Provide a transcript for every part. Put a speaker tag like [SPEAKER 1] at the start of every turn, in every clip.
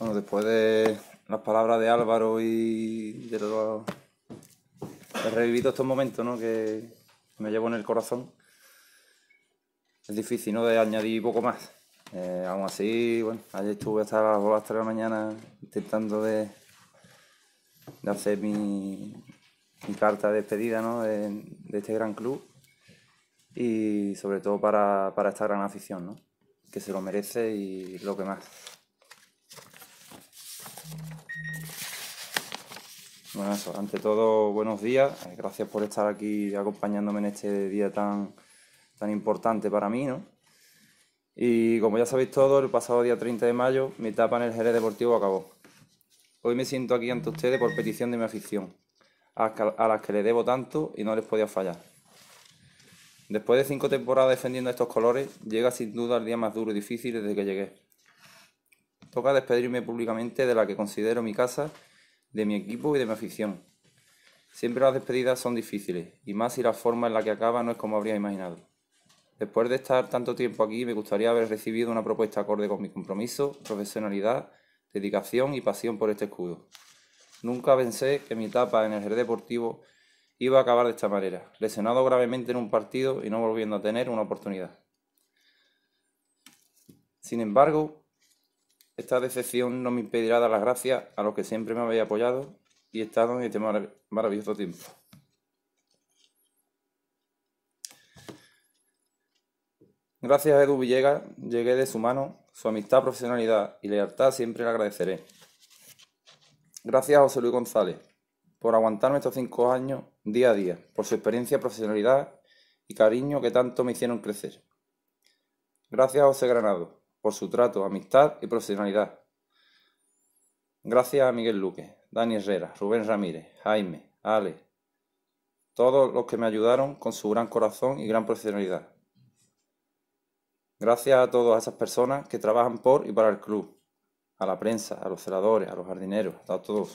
[SPEAKER 1] Bueno, después de las palabras de Álvaro y de los... He revivido estos momentos, ¿no? Que me llevo en el corazón. Es difícil, ¿no? De añadir poco más. Eh, aún así, bueno, ayer estuve hasta las 3 de la mañana intentando de, de hacer mi, mi carta de despedida, ¿no? De, este gran club. Y sobre todo para, para esta gran afición, ¿no? Que se lo merece y lo que más. Bueno, eso, ante todo, buenos días. Eh, gracias por estar aquí acompañándome en este día tan, importante para mí, ¿no? Y como ya sabéis todos, el pasado día 30 de mayo mi etapa en el Jerez Deportivo acabó. Hoy me siento aquí ante ustedes por petición de mi afición, a las que le debo tanto y no les podía fallar. Después de cinco temporadas defendiendo estos colores, llega sin duda el día más duro y difícil desde que llegué. Toca despedirme públicamente de la que considero mi casa de mi equipo y de mi afición. Siempre las despedidas son difíciles, y más si la forma en la que acaba no es como habría imaginado. Después de estar tanto tiempo aquí, me gustaría haber recibido una propuesta acorde con mi compromiso, profesionalidad, dedicación y pasión por este escudo. Nunca pensé que mi etapa en el Jerez Deportivo iba a acabar de esta manera, lesionado gravemente en un partido y no volviendo a tener una oportunidad. Sin embargo, esta decepción no me impedirá dar las gracias a los que siempre me habéis apoyado y estado en este maravilloso tiempo. Gracias a Edu Villegas llegué de su mano, su amistad, profesionalidad y lealtad siempre le agradeceré. Gracias a José Luis González por aguantarme estos cinco años día a día, por su experiencia, profesionalidad y cariño que tanto me hicieron crecer. Gracias a José Granado por su trato, amistad y profesionalidad. Gracias a Miguel Luque, Dani Herrera, Rubén Ramírez, Jaime, Ale, todos los que me ayudaron con su gran corazón y gran profesionalidad. Gracias a todas esas personas que trabajan por y para el club, a la prensa, a los celadores, a los jardineros, a todos.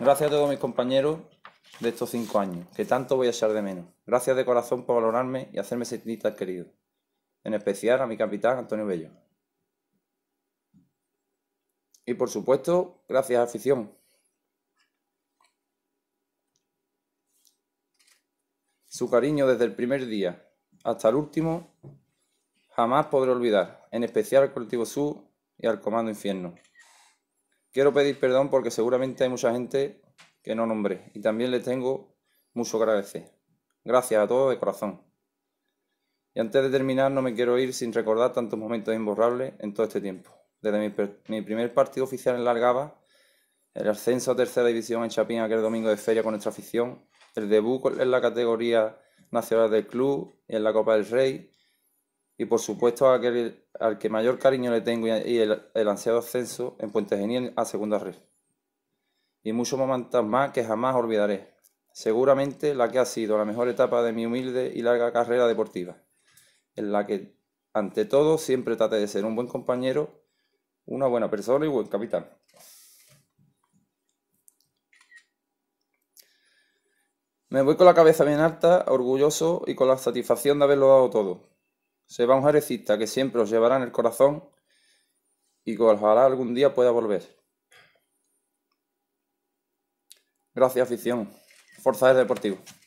[SPEAKER 1] Gracias a todos mis compañeros de estos cinco años, que tanto voy a echar de menos. Gracias de corazón por valorarme y hacerme sentir tan querido en especial a mi capitán Antonio Bello. Y por supuesto, gracias a afición. Su cariño desde el primer día hasta el último jamás podré olvidar, en especial al Colectivo Sur y al Comando Infierno. Quiero pedir perdón porque seguramente hay mucha gente que no nombré y también le tengo mucho que agradecer. Gracias a todos de corazón. Y antes de terminar, no me quiero ir sin recordar tantos momentos imborrables en todo este tiempo. Desde mi, primer partido oficial en Largaba, el ascenso a tercera división en Chapín aquel domingo de feria con nuestra afición, el debut en la categoría nacional del club y en la Copa del Rey, y por supuesto aquel, al que mayor cariño le tengo y, el, el ansiado ascenso en Puente Genial a segunda red. Y muchos momentos más que jamás olvidaré. Seguramente la que ha sido la mejor etapa de mi humilde y larga carrera deportiva en la que, ante todo, siempre trate de ser un buen compañero, una buena persona y buen capitán. Me voy con la cabeza bien alta, orgulloso y con la satisfacción de haberlo dado todo. Se va un jarecista que siempre os llevará en el corazón y que ojalá algún día pueda volver. Gracias, afición. Forza de Deportivo.